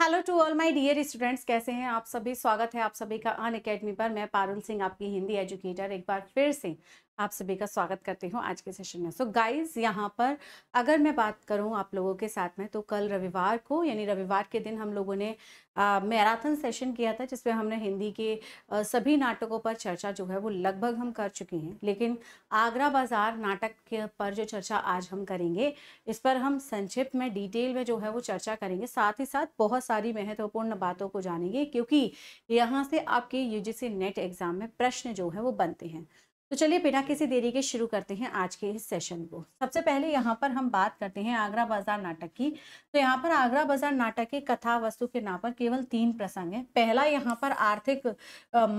hello to all my dear students कैसे हैं आप सभी स्वागत है आप सभी का अन अकेडमी पर मैं पारुल सिंह आपकी हिंदी एजुकेटर एक बार फिर से आप सभी का स्वागत करती हूँ आज के सेशन में सो so गाइस यहाँ पर अगर मैं बात करूँ आप लोगों के साथ में तो कल रविवार को यानी रविवार के दिन हम लोगों ने मैराथन सेशन किया था जिसमें हमने हिंदी के आ, सभी नाटकों पर चर्चा जो है वो लगभग हम कर चुके हैं लेकिन आगरा बाजार नाटक के पर जो चर्चा आज हम करेंगे इस पर हम संक्षिप्त में डिटेल में जो है वो चर्चा करेंगे साथ ही साथ बहुत सारी महत्वपूर्ण बातों को जानेंगे क्योंकि यहाँ से आपके यूजीसी नेट एग्जाम में प्रश्न जो है वो बनते हैं तो चलिए बिना किसी देरी के शुरू करते हैं आज के इस सेशन को सबसे पहले यहाँ पर हम बात करते हैं आगरा बाजार नाटक की तो यहाँ पर आगरा बाजार नाटक की कथा वस्तु के नाम पर केवल तीन प्रसंग हैं पहला यहाँ पर आर्थिक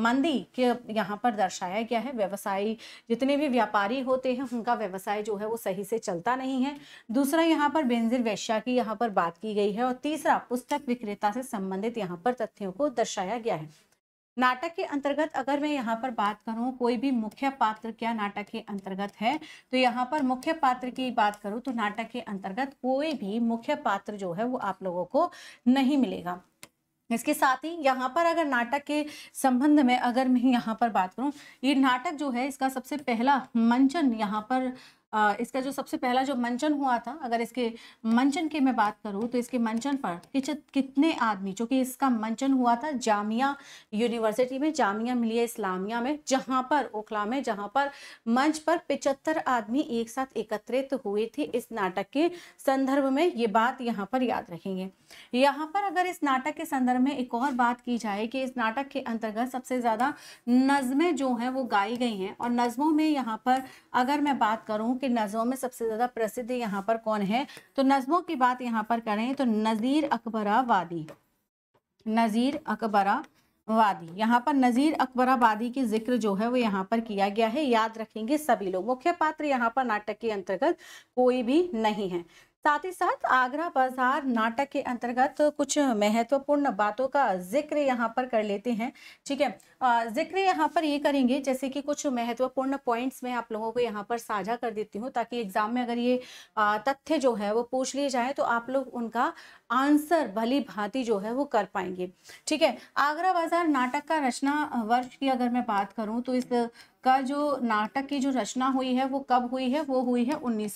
मंदी के यहाँ पर दर्शाया गया है व्यवसायी जितने भी व्यापारी होते हैं उनका व्यवसाय जो है वो सही से चलता नहीं है दूसरा यहाँ पर बेंजिर वैश्या की यहाँ पर बात की गई है और तीसरा पुस्तक विक्रेता से संबंधित यहाँ पर तथ्यों को दर्शाया गया है नाटक के अंतर्गत अगर मैं यहाँ पर बात करूँ कोई भी मुख्य पात्र क्या नाटक के अंतर्गत है तो यहाँ पर मुख्य पात्र की बात करूँ तो नाटक के अंतर्गत कोई भी मुख्य पात्र जो है वो आप लोगों को नहीं मिलेगा इसके साथ ही यहाँ पर अगर नाटक के संबंध में अगर मैं यहाँ पर बात करूँ ये नाटक जो है इसका सबसे पहला मंचन यहाँ पर इसका जो सबसे पहला जो मंचन हुआ था अगर इसके मंचन की मैं बात करूँ तो इसके मंचन पर कितने आदमी जो कि इसका मंचन हुआ था जामिया यूनिवर्सिटी में जामिया मिलिया इस्लामिया में जहाँ पर ओखला में जहाँ पर मंच पर पिचहत्तर आदमी एक साथ एकत्रित हुए थे इस नाटक के संदर्भ में ये बात यहाँ पर याद रखेंगे यहाँ पर अगर इस नाटक के संदर्भ में एक और बात की जाए कि इस नाटक के अंतर्गत सबसे ज़्यादा नज़में जो हैं वो गाई गई हैं और नज़मों में यहाँ पर अगर मैं बात करूँ कि नज़मों में सबसे ज़्यादा प्रसिद्ध यहाँ पर कौन है तो नज़मों की बात यहाँ पर करें तो नज़ीर अकबरा वादी नज़ीर अकबरा वादी यहाँ पर नज़ीर अकबराबादी की जिक्र जो है वो यहाँ पर किया गया है याद रखेंगे सभी लोग मुख्य पात्र यहाँ पर नाटक के अंतर्गत कोई भी नहीं है साथ ही साथ आगरा बाजार नाटक के अंतर्गत कुछ महत्वपूर्ण बातों का जिक्र यहाँ पर कर लेते हैं ठीक है जिक्र यहाँ पर ये करेंगे जैसे कि कुछ महत्वपूर्ण पॉइंट्स मैं आप लोगों को यहाँ पर साझा कर देती हूँ ताकि एग्जाम में अगर ये तथ्य जो है वो पूछ लिए जाए तो आप लोग उनका आंसर भली भांति जो है वो कर पाएंगे ठीक है आगरा बाजार नाटक का रचना वर्ष की अगर मैं बात करूं तो इस का जो नाटक की जो रचना हुई है वो कब हुई है वो हुई है उन्नीस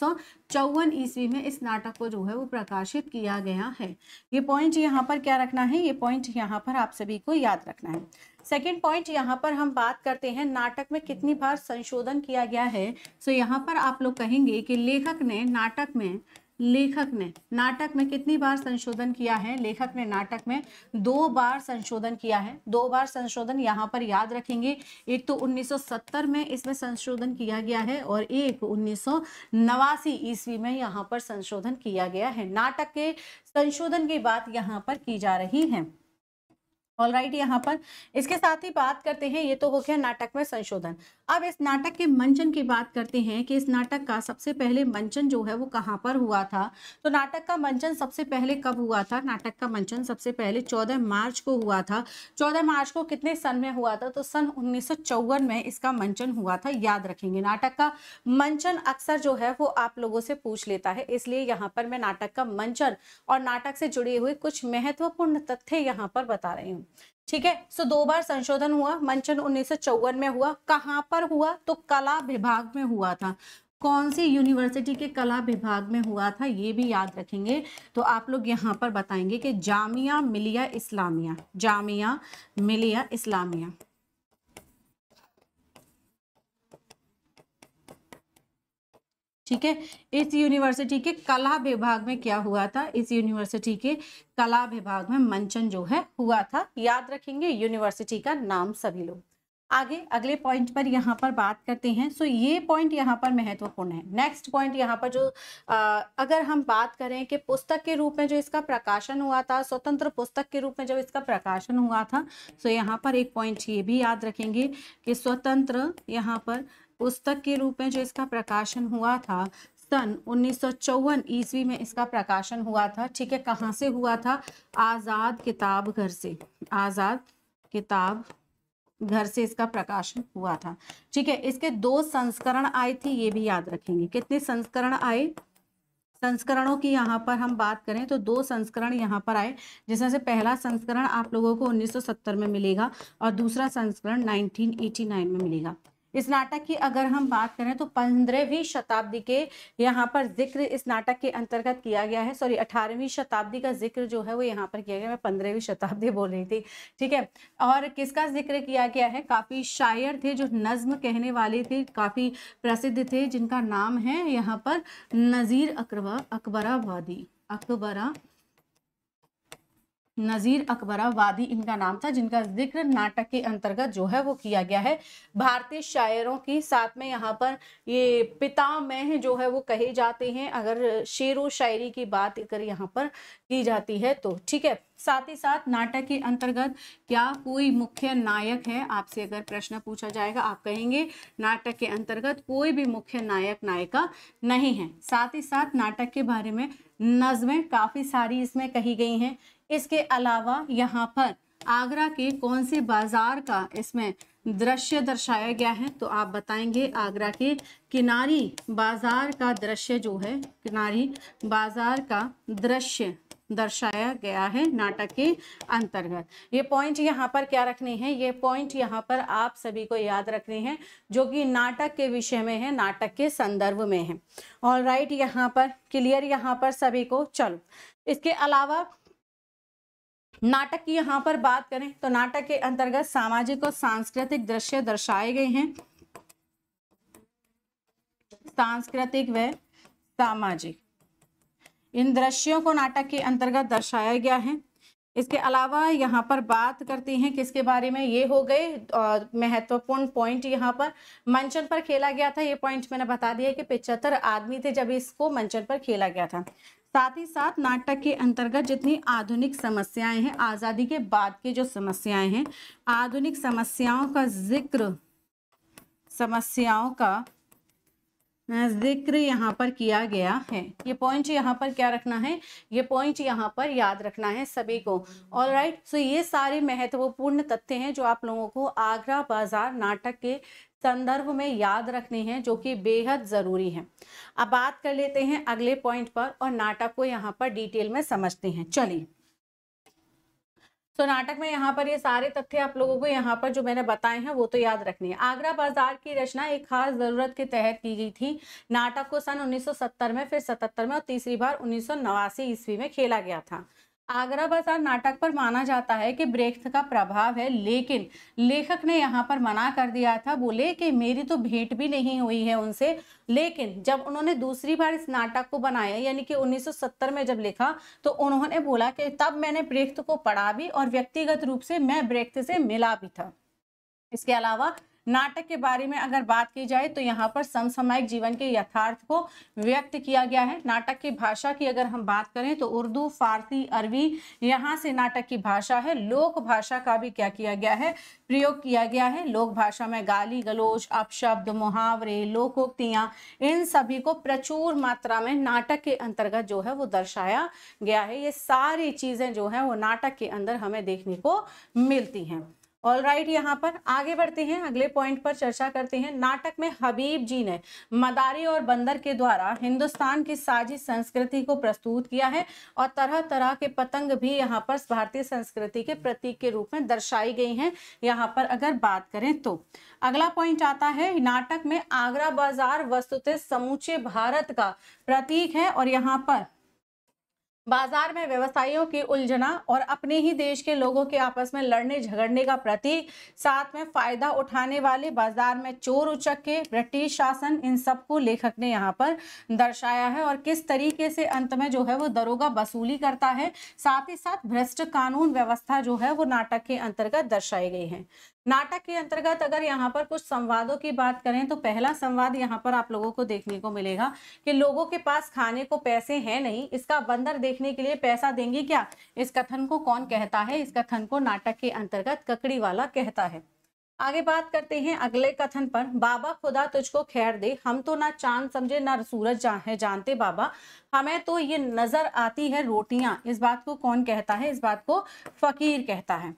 ईस्वी में इस नाटक को जो है वो प्रकाशित किया गया है ये पॉइंट यहाँ पर क्या रखना है ये पॉइंट यहाँ पर आप सभी को याद रखना है सेकेंड पॉइंट यहाँ पर हम बात करते हैं नाटक में कितनी बार संशोधन किया गया है सो तो so यहाँ पर आप लोग कहेंगे कि लेखक ने नाटक में लेखक ने नाटक में कितनी बार संशोधन किया है लेखक ने नाटक में दो बार संशोधन किया है दो बार संशोधन यहाँ पर याद रखेंगे एक तो 1970 में इसमें संशोधन किया गया है और एक उन्नीस ईस्वी में यहाँ पर संशोधन किया गया है नाटक के संशोधन की बात यहाँ पर की जा रही है ऑल राइट right, यहाँ पर इसके साथ ही बात करते हैं ये तो हो गया नाटक में संशोधन अब इस नाटक के मंचन की बात करते हैं कि इस नाटक का सबसे पहले मंचन जो है वो कहाँ पर हुआ था तो नाटक का मंचन सबसे पहले कब हुआ था नाटक का मंचन सबसे पहले 14 मार्च को हुआ था 14 मार्च को कितने सन में हुआ था तो सन उन्नीस में इसका मंचन हुआ था याद रखेंगे नाटक का मंचन अक्सर जो है वो आप लोगों से पूछ लेता है इसलिए यहाँ पर मैं नाटक का मंचन और नाटक से जुड़े हुए कुछ महत्वपूर्ण तथ्य यहाँ पर बता रही हूँ ठीक है सो दो बार संशोधन हुआ मंचन उन्नीस में हुआ कहाँ पर हुआ तो कला विभाग में हुआ था कौन सी यूनिवर्सिटी के कला विभाग में हुआ था ये भी याद रखेंगे तो आप लोग यहाँ पर बताएंगे कि जामिया मिलिया इस्लामिया जामिया मिलिया इस्लामिया ठीक है इस यूनिवर्सिटी के कला विभाग में क्या हुआ था इस यूनिवर्सिटी के कला विभाग में मंचन जो है हुआ था याद रखेंगे यूनिवर्सिटी का नाम सभी लोग आगे अगले पॉइंट पर यहाँ पर बात करते हैं सो ये पॉइंट यहाँ पर महत्वपूर्ण है नेक्स्ट पॉइंट यहाँ पर जो आ, अगर हम बात करें कि पुस्तक के रूप में जो इसका प्रकाशन हुआ था स्वतंत्र पुस्तक के रूप में जब इसका प्रकाशन हुआ था सो तो यहाँ पर एक पॉइंट ये भी याद रखेंगे कि स्वतंत्र यहाँ पर पुस्तक के रूप में जो इसका प्रकाशन हुआ था सन उन्नीस ईस्वी में इसका प्रकाशन हुआ था ठीक है कहाँ से हुआ था आज़ाद किताब घर से आज़ाद किताब घर से इसका प्रकाशन हुआ था ठीक है इसके दो संस्करण आए थे ये भी याद रखेंगे कितने संस्करण आए संस्करणों की यहाँ पर हम बात करें तो दो संस्करण यहाँ पर आए जिसमें से पहला संस्करण आप लोगों को 1970 में मिलेगा और दूसरा संस्करण 1989 में मिलेगा इस नाटक की अगर हम बात करें तो पंद्रहवीं शताब्दी के यहाँ पर जिक्र इस नाटक के अंतर्गत किया गया है सॉरी अठारहवीं शताब्दी का जिक्र जो है वो यहाँ पर किया गया मैं पंद्रहवीं शताब्दी बोल रही थी ठीक है और किसका जिक्र किया गया है काफ़ी शायर थे जो नज्म कहने वाले थे काफ़ी प्रसिद्ध थे जिनका नाम है यहाँ पर नज़ीर अकबर अकबराबादी अकबरा नज़ीर अकबरा वादी इनका नाम था जिनका जिक्र नाटक के अंतर्गत जो है वो किया गया है भारतीय शायरों की साथ में यहाँ पर ये पिता पितामह जो है वो कहे जाते हैं अगर शेर व शायरी की बात अगर यहाँ पर की जाती है तो ठीक है साथ ही साथ नाटक के अंतर्गत क्या कोई मुख्य नायक है आपसे अगर प्रश्न पूछा जाएगा आप कहेंगे नाटक के अंतर्गत कोई भी मुख्य नायक नायिका नहीं है साथ ही साथ नाटक के बारे में नज़में काफ़ी सारी इसमें कही गई हैं इसके अलावा यहाँ पर आगरा के कौन से बाजार का इसमें दृश्य दर्शाया गया है तो आप बताएंगे आगरा के किनारी बाजार का दृश्य जो है किनारी बाजार का दृश्य दर्शाया गया है नाटक के अंतर्गत ये पॉइंट यहाँ पर क्या रखने हैं ये पॉइंट यहाँ पर आप सभी को याद रखने हैं जो कि नाटक के विषय में है नाटक के संदर्भ में है और राइट यहाँ पर क्लियर यहाँ पर सभी को चलो इसके अलावा नाटक की यहाँ पर बात करें तो नाटक के अंतर्गत सामाजिक और सांस्कृतिक दृश्य दर्शाए गए हैं सांस्कृतिक व सामाजिक इन दृश्यों को नाटक के अंतर्गत दर्शाया गया है इसके अलावा यहाँ पर बात करते हैं किसके बारे में ये हो गए महत्वपूर्ण पॉइंट यहाँ पर मंचन पर खेला गया था ये पॉइंट मैंने बता दिया कि पिचहत्तर आदमी थे जब इसको मंचन पर खेला गया था साथ ही साथ नाटक के अंतर्गत जितनी आधुनिक समस्याएं हैं आज़ादी के बाद के जो समस्याएं हैं आधुनिक समस्याओं का जिक्र समस्याओं का जिक्र यहाँ पर किया गया है ये पॉइंट यहाँ पर क्या रखना है ये पॉइंट यहाँ पर याद रखना है सभी को ऑल राइट सो ये सारे महत्वपूर्ण तथ्य हैं जो आप लोगों को आगरा बाजार नाटक के संदर्भ में याद रखने हैं जो कि बेहद ज़रूरी है अब बात कर लेते हैं अगले पॉइंट पर और नाटक को यहाँ पर डिटेल में समझते हैं चलिए सो नाटक में यहाँ पर ये सारे तथ्य आप लोगों को यहाँ पर जो मैंने बताए हैं वो तो याद रखनी है आगरा बाजार की रचना एक खास जरूरत के तहत की गई थी नाटक को सन 1970 में फिर 77 में और तीसरी बार उन्नीस ईस्वी में खेला गया था आगरा बाजार नाटक पर माना जाता है कि ब्रेख्त का प्रभाव है लेकिन लेखक ने यहाँ पर मना कर दिया था बोले कि मेरी तो भेंट भी नहीं हुई है उनसे लेकिन जब उन्होंने दूसरी बार इस नाटक को बनाया यानी कि 1970 में जब लिखा तो उन्होंने बोला कि तब मैंने ब्रेख्त को पढ़ा भी और व्यक्तिगत रूप से मैं ब्रेख्त से मिला भी था इसके अलावा नाटक के बारे में अगर बात की जाए तो यहाँ पर समसामयिक जीवन के यथार्थ को व्यक्त किया गया है नाटक की भाषा की अगर हम बात करें तो उर्दू फारसी अरबी यहाँ से नाटक की भाषा है लोक भाषा का भी क्या किया गया है प्रयोग किया गया है लोक भाषा में गाली गलोच अपशब्द मुहावरे लोकोक्तियाँ इन सभी को प्रचुर मात्रा में नाटक के अंतर्गत जो है वो दर्शाया गया है ये सारी चीज़ें जो हैं वो नाटक के अंदर हमें देखने को मिलती हैं ऑल राइट यहाँ पर आगे बढ़ते हैं अगले पॉइंट पर चर्चा करते हैं नाटक में हबीब जी ने मदारी और बंदर के द्वारा हिंदुस्तान की साझी संस्कृति को प्रस्तुत किया है और तरह तरह के पतंग भी यहाँ पर भारतीय संस्कृति के प्रतीक के रूप में दर्शाई गई हैं यहाँ पर अगर बात करें तो अगला पॉइंट आता है नाटक में आगरा बाजार वस्तुतः समूचे भारत का प्रतीक है और यहाँ पर बाजार में व्यवसायियों की उलझना और अपने ही देश के लोगों के आपस में लड़ने झगड़ने का प्रतीक साथ में फायदा उठाने वाले बाजार में चोर उचक्के ब्रिटिश शासन इन सबको लेखक ने यहाँ पर दर्शाया है और किस तरीके से अंत में जो है वो दरोगा वसूली करता है साथ ही साथ भ्रष्ट कानून व्यवस्था जो है वो नाटक के अंतर्गत दर्शाई गई है नाटक के अंतर्गत अगर यहाँ पर कुछ संवादों की बात करें तो पहला संवाद यहाँ पर आप लोगों को देखने को मिलेगा कि लोगों के पास खाने को पैसे हैं नहीं इसका बंदर देख देखने के लिए पैसा देंगे क्या इस कथन को कौन कहता है इस कथन को नाटक के अंतर्गत ककड़ी वाला कहता है आगे बात करते हैं अगले कथन पर बाबा खुदा तुझको खैर दे हम तो ना चांद समझे ना सूरज जा, है जानते बाबा हमें तो ये नजर आती है रोटियां इस बात को कौन कहता है इस बात को फकीर कहता है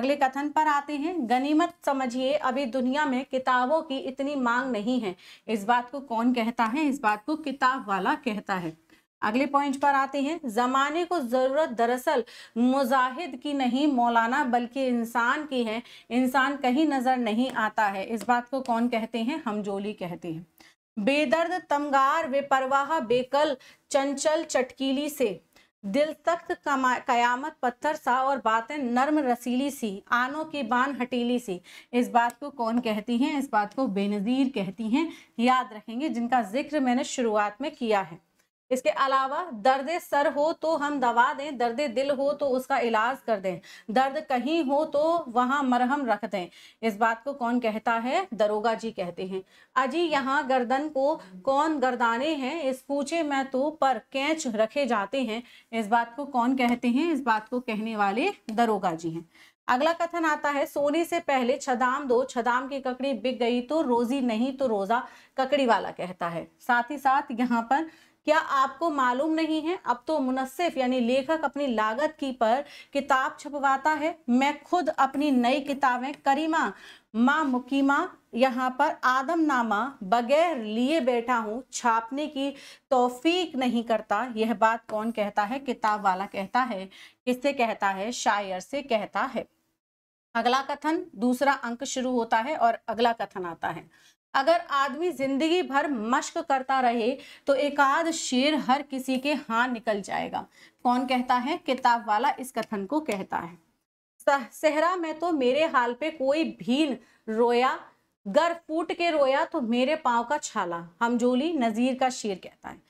अगले कथन पर आते हैं गनीमत समझिए अभी दुनिया में किताबों की इतनी मांग नहीं है इस बात को कौन कहता है इस बात को किताब वाला कहता है अगले पॉइंट पर आते हैं ज़माने को ज़रूरत दरअसल मुजाहिद की नहीं मौलाना बल्कि इंसान की है इंसान कहीं नज़र नहीं आता है इस बात को कौन कहते हैं हमजोली कहते हैं बेदर्द तमगार बेपरवाह बेकल चंचल चटकीली से दिल तख्त कयामत पत्थर सा और बातें नर्म रसीली सी आनों की बान हटीली सी इस बात को कौन कहती हैं इस बात को बेनज़ीर कहती हैं याद रखेंगे जिनका जिक्र मैंने शुरुआत में किया है इसके अलावा दर्द सर हो तो हम दवा दें दर्द दिल हो तो उसका इलाज कर दें दर्द कहीं हो तो वहाँ मरहम रख दें इस बात को कौन कहता है दरोगा जी कहते हैं अजी यहाँ गर्दन को कौन गर्दाने हैं इस पूछे मैं तो पर कैच रखे जाते हैं इस बात को कौन कहते हैं इस बात को कहने वाले दरोगा जी हैं अगला कथन आता है सोने से पहले छदाम दो छदाम की ककड़ी बिक गई तो रोजी नहीं तो रोजा ककड़ी वाला कहता है साथ ही साथ यहाँ पर क्या आपको मालूम नहीं है अब तो मुनसिफ यानी लेखक अपनी लागत की पर किताब छपवाता है मैं खुद अपनी नई किताबें करीमा माँ मुकीमा यहाँ पर आदमनामा बगैर लिए बैठा हूँ छापने की तोफीक नहीं करता यह बात कौन कहता है किताब वाला कहता है किससे कहता है शायर से कहता है अगला कथन दूसरा अंक शुरू होता है और अगला कथन आता है अगर आदमी जिंदगी भर मश्क करता रहे तो एक आध शेर हर किसी के हाथ निकल जाएगा कौन कहता है किताब वाला इस कथन को कहता है सहरा में तो मेरे हाल पे कोई भीन रोया गर फूट के रोया तो मेरे पाँव का छाला हमजोली नज़ीर का शेर कहता है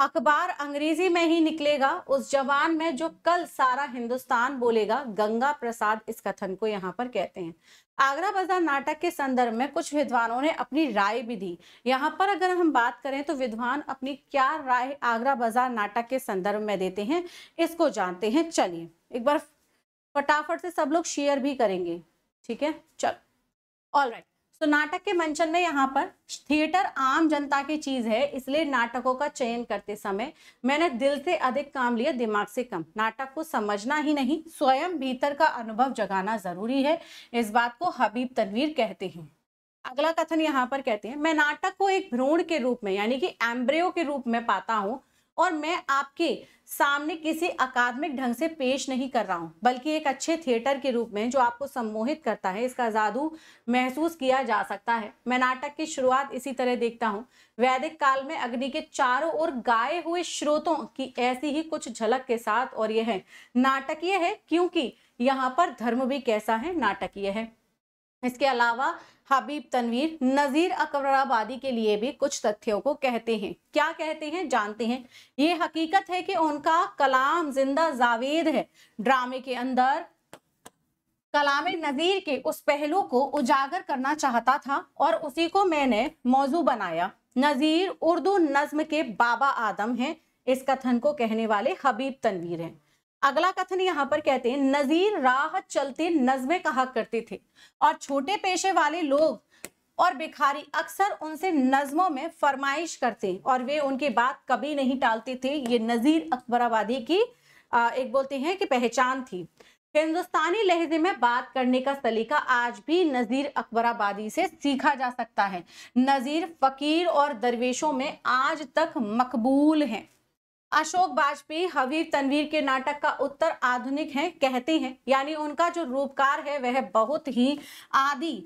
अखबार अंग्रेजी में ही निकलेगा उस जवान में जो कल सारा हिंदुस्तान बोलेगा गंगा प्रसाद इस कथन को यहाँ पर कहते हैं आगरा बाजार नाटक के संदर्भ में कुछ विद्वानों ने अपनी राय भी दी यहाँ पर अगर हम बात करें तो विद्वान अपनी क्या राय आगरा बाजार नाटक के संदर्भ में देते हैं इसको जानते हैं चलिए एक बार फटाफट से सब लोग शेयर भी करेंगे ठीक है चल ऑल राइट तो नाटक के मंचन में यहाँ पर थिएटर आम जनता की चीज है इसलिए नाटकों का चयन करते समय मैंने दिल से अधिक काम लिया दिमाग से कम नाटक को समझना ही नहीं स्वयं भीतर का अनुभव जगाना जरूरी है इस बात को हबीब तनवीर कहते हैं अगला कथन यहाँ पर कहते हैं मैं नाटक को एक भ्रूण के रूप में यानी कि एम्ब्रियो के रूप में पाता हूँ और मैं आपके सामने किसी अकादमिक ढंग से पेश नहीं कर रहा हूँ बल्कि एक अच्छे थिएटर के रूप में जो आपको सम्मोहित करता है इसका जादू महसूस किया जा सकता है मैं नाटक की शुरुआत इसी तरह देखता हूँ वैदिक काल में अग्नि के चारों ओर गाए हुए स्रोतों की ऐसी ही कुछ झलक के साथ और यह है नाटकीय है क्योंकि यहाँ पर धर्म भी कैसा है नाटकीय है इसके अलावा हबीब तनवीर नज़ीर अकबराबादी के लिए भी कुछ तथ्यों को कहते हैं क्या कहते हैं जानते हैं ये हकीकत है कि उनका कलाम जिंदा जावेद है ड्रामे के अंदर कलाम नज़ीर के उस पहलू को उजागर करना चाहता था और उसी को मैंने मौजू बनाया नज़ीर उर्दू नज्म के बाबा आदम हैं इस कथन को कहने वाले हबीब तनवीर हैं अगला कथन यहाँ पर कहते हैं नजीर राह चलते नजमे कहा करते थे और छोटे पेशे वाले लोग और भिखारी अक्सर उनसे नज़मों में फरमाइश करते और वे उनकी बात कभी नहीं टालते थे ये नज़ीर अकबराबादी की एक बोलते हैं कि पहचान थी हिंदुस्तानी लहजे में बात करने का सलीका आज भी नज़ीर अकबराबादी से सीखा जा सकता है नज़ीर फ़कीर और दरवेशों में आज तक मकबूल हैं अशोक बाजपेयी हबीब तनवीर के नाटक का उत्तर आधुनिक है कहते हैं यानी उनका जो रूपकार है वह बहुत ही आदि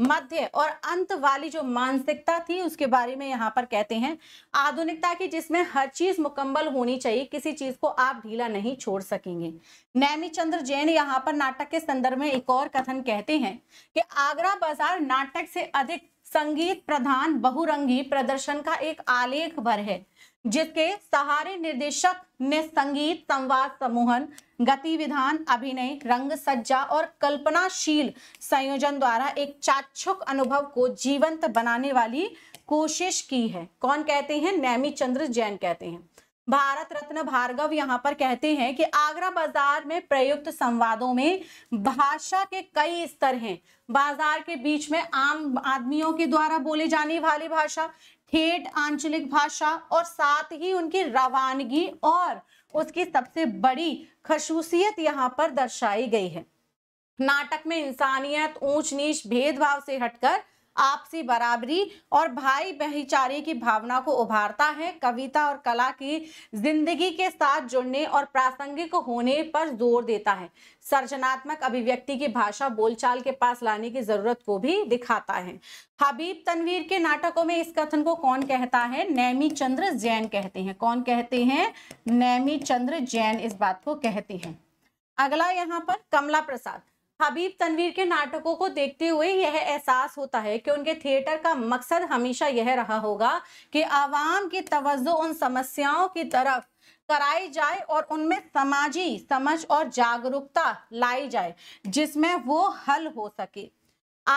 मध्य और अंत वाली जो मानसिकता थी उसके बारे में यहाँ पर कहते हैं आधुनिकता की जिसमें हर चीज मुकम्मल होनी चाहिए किसी चीज को आप ढीला नहीं छोड़ सकेंगे नैमी चंद्र जैन यहाँ पर नाटक के संदर्भ में एक और कथन कहते हैं कि आगरा बाजार नाटक से अधिक संगीत प्रधान बहुरंगी प्रदर्शन का एक आलेख भर है जिसके सहारे निर्देशक ने संगीत संवाद समूहन गतिविधान अभिनय रंग सज्जा और कल्पनाशील संयोजन द्वारा एक चाक्षुक अनुभव को जीवंत बनाने वाली कोशिश की है कौन कहते हैं नैमी चंद्र जैन कहते हैं भारत रत्न भार्गव यहाँ पर कहते हैं कि आगरा बाजार में प्रयुक्त संवादों में भाषा के कई स्तर हैं बाजार के बीच में आम आदमियों के द्वारा बोले जाने वाली भाषा ठेठ आंचलिक भाषा और साथ ही उनकी रवानगी और उसकी सबसे बड़ी खसूसियत यहाँ पर दर्शाई गई है नाटक में इंसानियत ऊंच नीच भेदभाव से हटकर आपसी बराबरी और भाई भाईचारे की भावना को उभारता है कविता और कला की जिंदगी के साथ जुड़ने और प्रासंगिक होने पर जोर देता है सर्जनात्मक अभिव्यक्ति की भाषा बोलचाल के पास लाने की जरूरत को भी दिखाता है हबीब तनवीर के नाटकों में इस कथन को कौन कहता है नैमी चंद्र जैन कहते हैं कौन कहते हैं नैमी चंद्र जैन इस बात को कहते हैं अगला यहाँ पर कमला प्रसाद हबीब तनवीर के नाटकों को देखते हुए यह एहसास होता है कि उनके थिएटर का मकसद हमेशा यह रहा होगा कि आवाम की तवज्जो उन समस्याओं की तरफ कराई जाए और उनमें समाजी समझ और जागरूकता लाई जाए जिसमें वो हल हो सके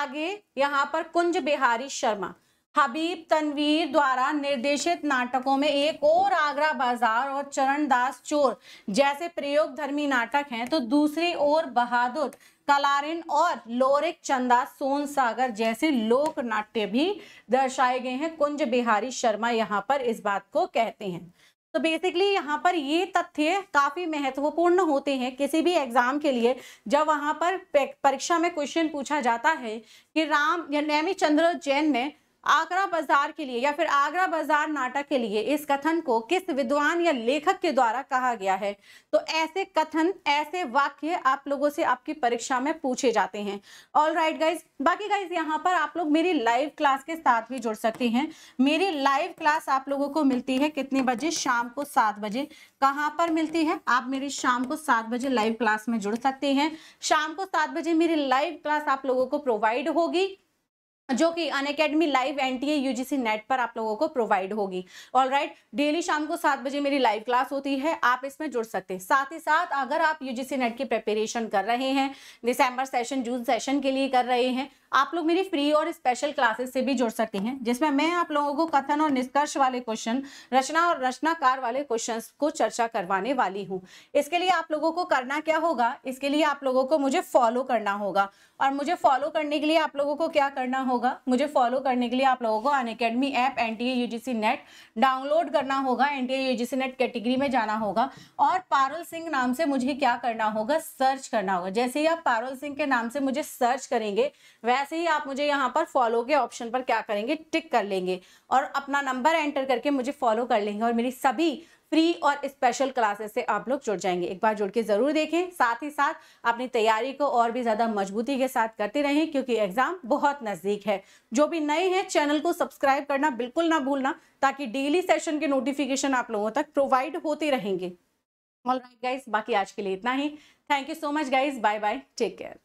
आगे यहाँ पर कुंज बिहारी शर्मा हबीब तनवीर द्वारा निर्देशित नाटकों में एक और आगरा बाजार और चरणदास चोर जैसे प्रयोग धर्मी नाटक हैं तो दूसरी ओर बहादुर कलारिन और लोरिक चंदा सोन सागर जैसे लोक नाट्य भी दर्शाए गए हैं कुंज बिहारी शर्मा यहाँ पर इस बात को कहते हैं तो बेसिकली यहाँ पर ये तथ्य काफ़ी महत्वपूर्ण होते हैं किसी भी एग्जाम के लिए जब वहाँ पर परीक्षा में क्वेश्चन पूछा जाता है कि राम या नैमी चंद्र जैन ने आगरा बाजार के लिए या फिर आगरा बाजार नाटक के लिए इस कथन को किस विद्वान या लेखक के द्वारा कहा गया है तो ऐसे कथन ऐसे वाक्य आप लोगों से आपकी परीक्षा में पूछे जाते हैं ऑल राइट गाइज बाकी गाइज यहाँ पर आप लोग मेरी लाइव क्लास के साथ भी जुड़ सकते हैं मेरी लाइव क्लास आप लोगों को मिलती है कितने बजे शाम को सात बजे कहाँ पर मिलती है आप मेरी शाम को सात बजे लाइव क्लास में जुड़ सकते हैं शाम को सात बजे मेरी लाइव क्लास आप लोगों को प्रोवाइड होगी जो कि Unacademy live N T A U G C NET पर आप लोगों को प्रोवाइड होगी ऑल राइट डेली शाम को सात बजे मेरी लाइव क्लास होती है आप इसमें जुड़ सकते हैं साथ ही साथ अगर आप यू जी सी नेट की प्रिपरेशन कर रहे हैं दिसंबर सेशन जून सेशन के लिए कर रहे हैं आप लोग मेरी फ्री और स्पेशल क्लासेस से भी जुड़ सकती हैं जिसमें मैं आप लोगों को कथन और निष्कर्ष वाले क्वेश्चन रचना और रचनाकार वाले क्वेश्चन को चर्चा करवाने वाली हूँ इसके लिए आप लोगों को करना क्या होगा इसके लिए आप लोगों को मुझे फॉलो करना होगा और मुझे फॉलो करने के लिए आप लोगों को क्या करना होगा मुझे फॉलो करने के लिए आप लोगों को Unacademy app N T UGC NET download करना होगा N T UGC NET category में जाना होगा और पारुल सिंह नाम से मुझे क्या करना होगा सर्च करना होगा जैसे ही आप पारुल सिंह के नाम से मुझे सर्च करेंगे वैसे वैसे ही आप मुझे यहाँ पर फॉलो के ऑप्शन पर क्या करेंगे टिक कर लेंगे और अपना नंबर एंटर करके मुझे फॉलो कर लेंगे और मेरी सभी फ्री और स्पेशल क्लासेस से आप लोग जुड़ जाएंगे एक बार जुड़ के ज़रूर देखें साथ ही साथ अपनी तैयारी को और भी ज़्यादा मजबूती के साथ करते रहें क्योंकि एग्ज़ाम बहुत नज़दीक है जो भी नए हैं चैनल को सब्सक्राइब करना बिल्कुल ना भूलना ताकि डेली सेशन के नोटिफिकेशन आप लोगों तक प्रोवाइड होते रहेंगे ऑल राइट गाइज बाकी आज के लिए इतना ही thank you so much guys bye bye take care